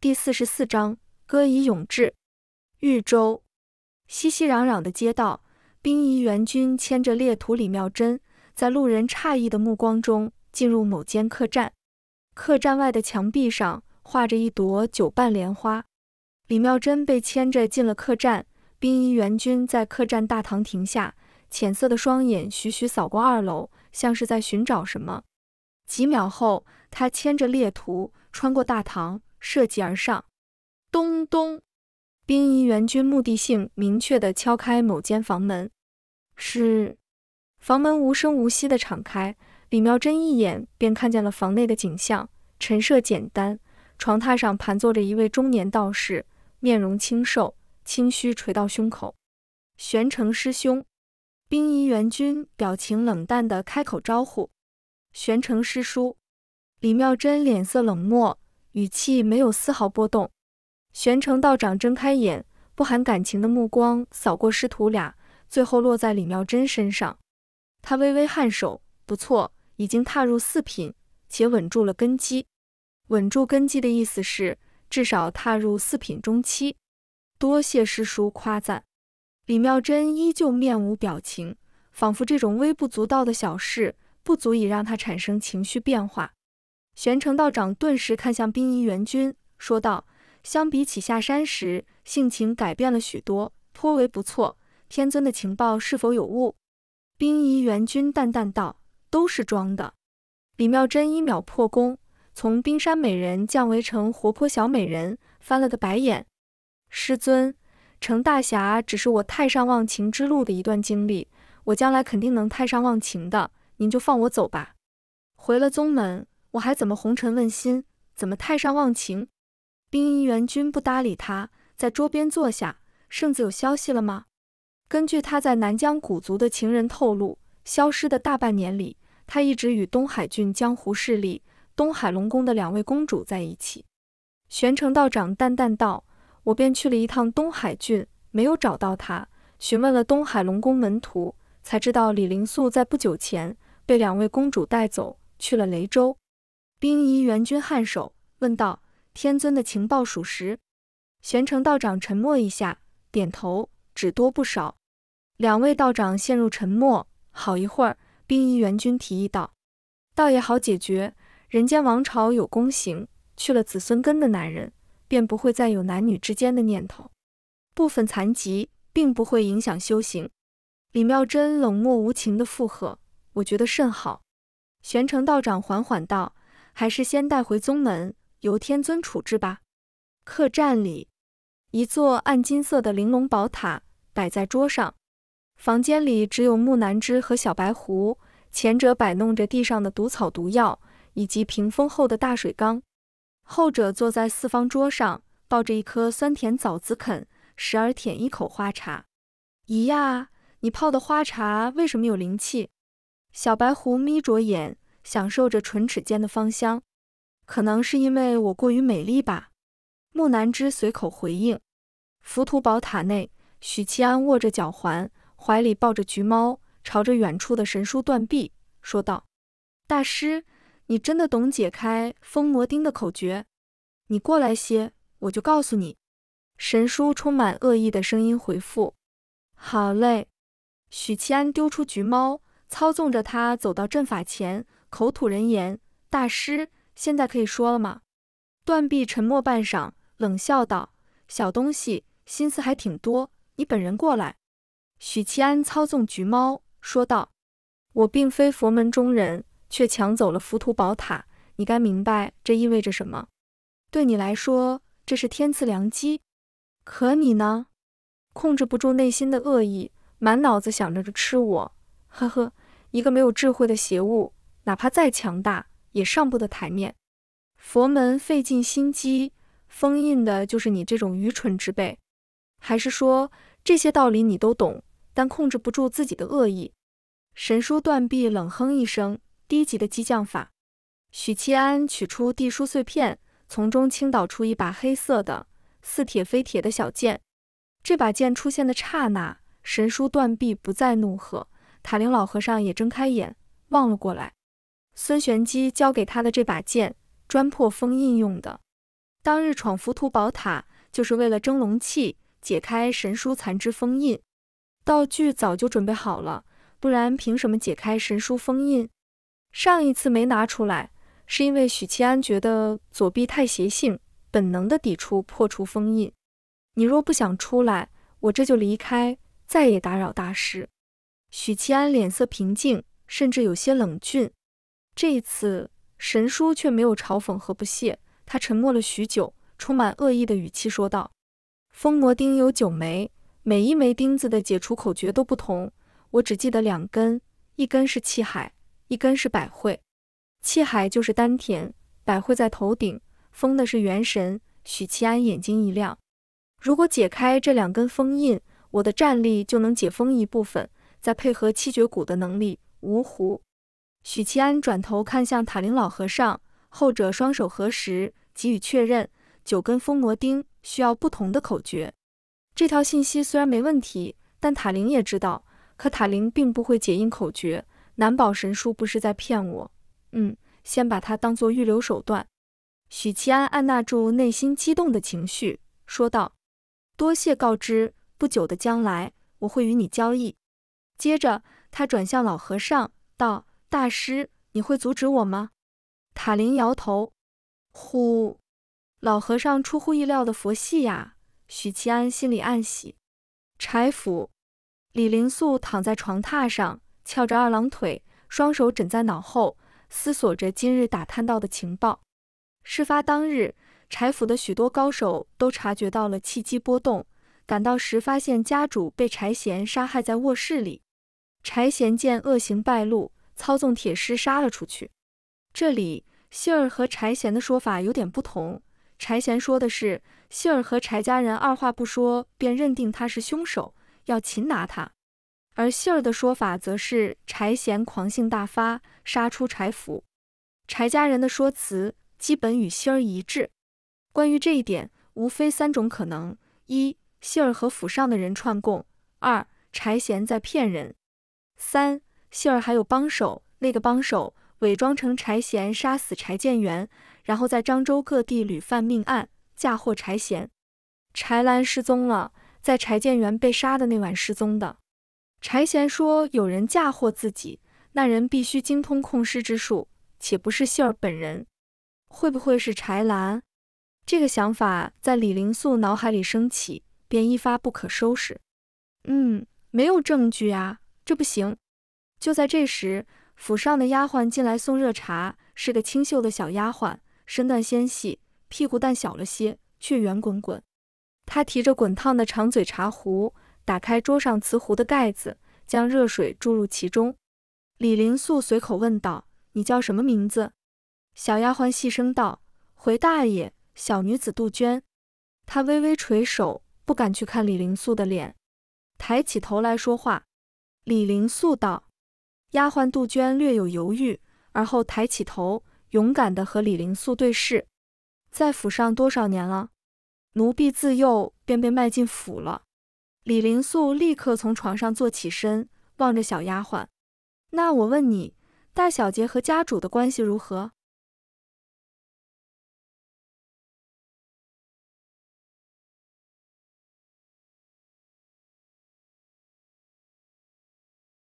第四十四章歌以咏志。豫州，熙熙攘攘的街道，兵医援军牵着猎土李妙珍，在路人诧异的目光中进入某间客栈。客栈外的墙壁上画着一朵九瓣莲花。李妙珍被牵着进了客栈，兵医援军在客栈大堂停下，浅色的双眼徐徐扫过二楼，像是在寻找什么。几秒后，他牵着猎土穿过大堂。设计而上，咚咚，兵夷元君目的性明确地敲开某间房门。是，房门无声无息的敞开，李妙真一眼便看见了房内的景象。陈设简单，床榻上盘坐着一位中年道士，面容清瘦，青须垂到胸口。玄成师兄，兵夷元君表情冷淡地开口招呼。玄成师叔，李妙真脸色冷漠。语气没有丝毫波动。玄成道长睁开眼，不含感情的目光扫过师徒俩，最后落在李妙真身上。他微微颔首：“不错，已经踏入四品，且稳住了根基。稳住根基的意思是，至少踏入四品中期。”多谢师叔夸赞。李妙真依旧面无表情，仿佛这种微不足道的小事不足以让他产生情绪变化。玄成道长顿时看向冰夷元君，说道：“相比起下山时，性情改变了许多，颇为不错。天尊的情报是否有误？”冰夷元君淡淡道：“都是装的。”李妙真一秒破功，从冰山美人降为成活泼小美人，翻了个白眼：“师尊，程大侠只是我太上忘情之路的一段经历，我将来肯定能太上忘情的，您就放我走吧。”回了宗门。我还怎么红尘问心？怎么太上忘情？冰衣元君不搭理他，在桌边坐下。圣子有消息了吗？根据他在南疆古族的情人透露，消失的大半年里，他一直与东海郡江湖势力东海龙宫的两位公主在一起。玄城道长淡淡道：“我便去了一趟东海郡，没有找到他。询问了东海龙宫门徒，才知道李灵素在不久前被两位公主带走，去了雷州。”兵夷元君颔首问道：“天尊的情报属实。”玄成道长沉默一下，点头，只多不少。两位道长陷入沉默，好一会儿，兵夷元君提议道：“倒也好解决，人间王朝有功行，去了子孙根的男人，便不会再有男女之间的念头。部分残疾并不会影响修行。”李妙真冷漠无情的附和：“我觉得甚好。”玄成道长缓缓道。还是先带回宗门，由天尊处置吧。客栈里，一座暗金色的玲珑宝塔摆在桌上。房间里只有木南枝和小白狐，前者摆弄着地上的毒草、毒药以及屏风后的大水缸，后者坐在四方桌上，抱着一颗酸甜枣子啃，时而舔一口花茶。咦呀，你泡的花茶为什么有灵气？小白狐眯着眼。享受着唇齿间的芳香，可能是因为我过于美丽吧。木南之随口回应。浮屠宝塔内，许七安握着脚环，怀里抱着橘猫，朝着远处的神书断臂说道：“大师，你真的懂解开封魔钉的口诀？你过来些，我就告诉你。”神书充满恶意的声音回复：“好嘞。”许七安丢出橘猫，操纵着他走到阵法前。口吐人言，大师现在可以说了吗？断臂沉默半晌，冷笑道：“小东西，心思还挺多。你本人过来。”许七安操纵橘猫说道：“我并非佛门中人，却抢走了浮屠宝塔，你该明白这意味着什么。对你来说，这是天赐良机。可你呢？控制不住内心的恶意，满脑子想着着吃我。呵呵，一个没有智慧的邪物。”哪怕再强大，也上不得台面。佛门费尽心机封印的，就是你这种愚蠢之辈。还是说这些道理你都懂，但控制不住自己的恶意？神书断臂冷哼一声，低级的激将法。许七安取出地书碎片，从中倾倒出一把黑色的、似铁非铁的小剑。这把剑出现的刹那，神书断臂不再怒喝，塔林老和尚也睁开眼望了过来。孙玄机交给他的这把剑，专破封印用的。当日闯浮屠宝塔，就是为了争龙器，解开神书残肢封印。道具早就准备好了，不然凭什么解开神书封印？上一次没拿出来，是因为许七安觉得左臂太邪性，本能的抵触破除封印。你若不想出来，我这就离开，再也打扰大师。许七安脸色平静，甚至有些冷峻。这一次，神叔却没有嘲讽和不屑，他沉默了许久，充满恶意的语气说道：“封魔钉有九枚，每一枚钉子的解除口诀都不同，我只记得两根，一根是气海，一根是百会。气海就是丹田，百会在头顶，封的是元神。”许七安眼睛一亮：“如果解开这两根封印，我的战力就能解封一部分，再配合七绝骨的能力，芜湖。”许七安转头看向塔林老和尚，后者双手合十，给予确认。九根封魔钉需要不同的口诀。这条信息虽然没问题，但塔林也知道。可塔林并不会解印口诀，难保神叔不是在骗我？嗯，先把它当做预留手段。许七安按捺住内心激动的情绪，说道：“多谢告知，不久的将来我会与你交易。”接着他转向老和尚，道。大师，你会阻止我吗？塔林摇头。呼，老和尚出乎意料的佛系呀。许七安心里暗喜。柴府，李林素躺在床榻上，翘着二郎腿，双手枕在脑后，思索着今日打探到的情报。事发当日，柴府的许多高手都察觉到了契机波动，赶到时发现家主被柴贤杀害在卧室里。柴贤见恶行败露。操纵铁尸杀了出去。这里杏儿和柴贤的说法有点不同。柴贤说的是，杏儿和柴家人二话不说便认定他是凶手，要擒拿他；而杏儿的说法则是柴贤狂性大发，杀出柴府。柴家人的说辞基本与杏儿一致。关于这一点，无非三种可能：一、杏儿和府上的人串供；二、柴贤在骗人；三。杏儿还有帮手，那个帮手伪装成柴贤，杀死柴建元，然后在漳州各地屡犯命案，嫁祸柴贤。柴兰失踪了，在柴建元被杀的那晚失踪的。柴贤说有人嫁祸自己，那人必须精通控尸之术，且不是杏儿本人。会不会是柴兰？这个想法在李灵素脑海里升起，便一发不可收拾。嗯，没有证据啊，这不行。就在这时，府上的丫鬟进来送热茶，是个清秀的小丫鬟，身段纤细，屁股蛋小了些，却圆滚滚。她提着滚烫的长嘴茶壶，打开桌上瓷壶的盖子，将热水注入其中。李林素随口问道：“你叫什么名字？”小丫鬟细声道：“回大爷，小女子杜鹃。”她微微垂手，不敢去看李林素的脸，抬起头来说话。李林素道。丫鬟杜鹃略有犹豫，而后抬起头，勇敢地和李灵素对视。在府上多少年了？奴婢自幼便被卖进府了。李灵素立刻从床上坐起身，望着小丫鬟。那我问你，大小姐和家主的关系如何？